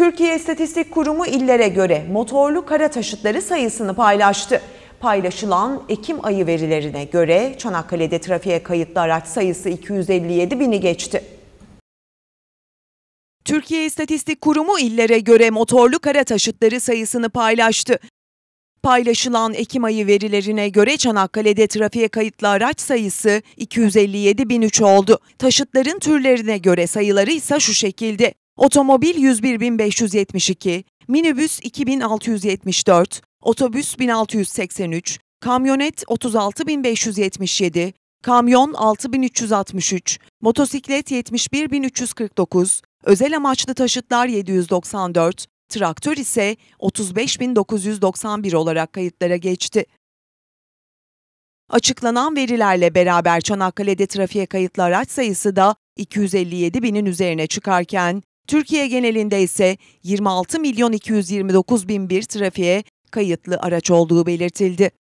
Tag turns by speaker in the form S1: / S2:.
S1: Türkiye İstatistik Kurumu illere göre motorlu kara taşıtları sayısını paylaştı. Paylaşılan Ekim ayı verilerine göre Çanakkale'de trafiğe kayıtlı araç sayısı 257 bini geçti. Türkiye İstatistik Kurumu illere göre motorlu kara taşıtları sayısını paylaştı. Paylaşılan Ekim ayı verilerine göre Çanakkale'de trafiğe kayıtlı araç sayısı 257.003 oldu. Taşıtların türlerine göre sayıları ise şu şekilde. Otomobil 101.572, minibüs 2674, otobüs 1683, kamyonet 36577, kamyon 6363, motosiklet 71349, özel amaçlı taşıtlar 794, traktör ise 35.991 olarak kayıtlara geçti. Açıklanan verilerle beraber Çanakkale'de trafiğe kayıtlı araç sayısı da 257 binin üzerine çıkarken Türkiye genelinde ise 26 milyon 229 bin bir trafiğe kayıtlı araç olduğu belirtildi.